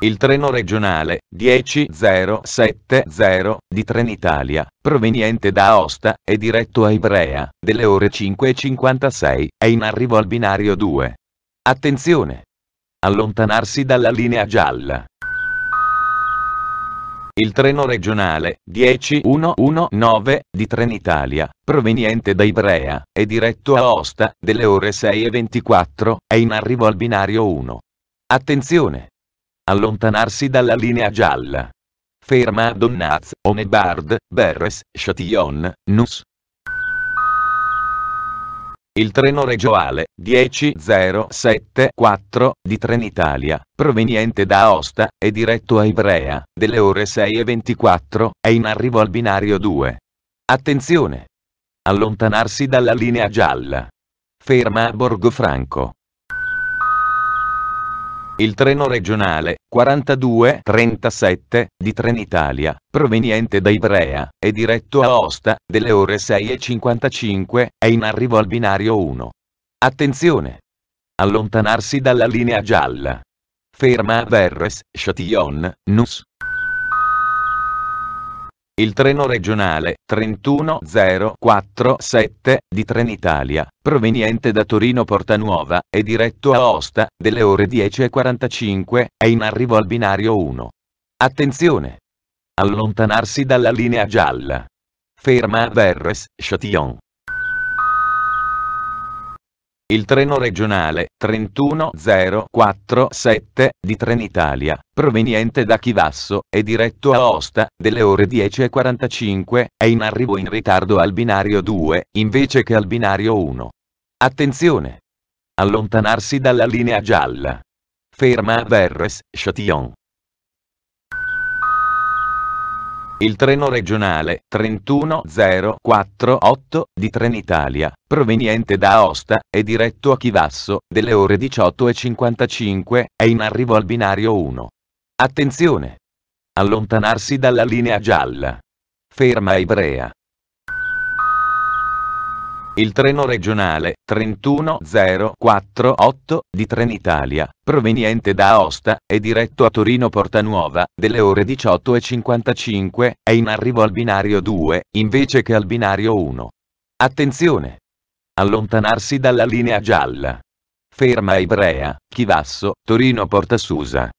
Il treno regionale 10070 di Trenitalia, proveniente da Aosta, è diretto a Ivrea, delle ore 5.56, è in arrivo al binario 2. Attenzione! Allontanarsi dalla linea gialla. Il treno regionale 10119 di Trenitalia, proveniente da Ivrea, è diretto a Aosta, delle ore 6.24, è in arrivo al binario 1. Attenzione! allontanarsi dalla linea gialla. Ferma a Donnaz, Onebard, Berres, Châtillon, Nus. Il treno regioale 10074 di Trenitalia, proveniente da Aosta, è diretto a Ivrea, delle ore 6.24, è in arrivo al binario 2. Attenzione! Allontanarsi dalla linea gialla. Ferma a Borgo Franco. Il treno regionale 4237 di Trenitalia, proveniente da Ivrea, è diretto a Osta, delle ore 6.55, è in arrivo al binario 1. Attenzione! Allontanarsi dalla linea gialla. Ferma a Verres, Châtillon, Nus. Il treno regionale 31047 di Trenitalia, proveniente da Torino Porta Nuova, è diretto a Osta, delle ore 10.45, è in arrivo al binario 1. Attenzione! Allontanarsi dalla linea gialla. Ferma a Verres, Châtillon. Il treno regionale 31047 di Trenitalia, proveniente da Chivasso, è diretto a Osta, delle ore 10.45, è in arrivo in ritardo al binario 2, invece che al binario 1. Attenzione! Allontanarsi dalla linea gialla. Ferma a Verres, Châtillon. Il treno regionale 31048 di Trenitalia, proveniente da Aosta, è diretto a Chivasso, delle ore 18.55, è in arrivo al binario 1. Attenzione! Allontanarsi dalla linea gialla. Ferma Ibrea. Il treno regionale 31048 di Trenitalia, proveniente da Aosta, è diretto a Torino Porta Nuova, delle ore 18.55, è in arrivo al binario 2, invece che al binario 1. Attenzione! Allontanarsi dalla linea gialla. Ferma Ivrea, Chivasso, Torino Porta Susa.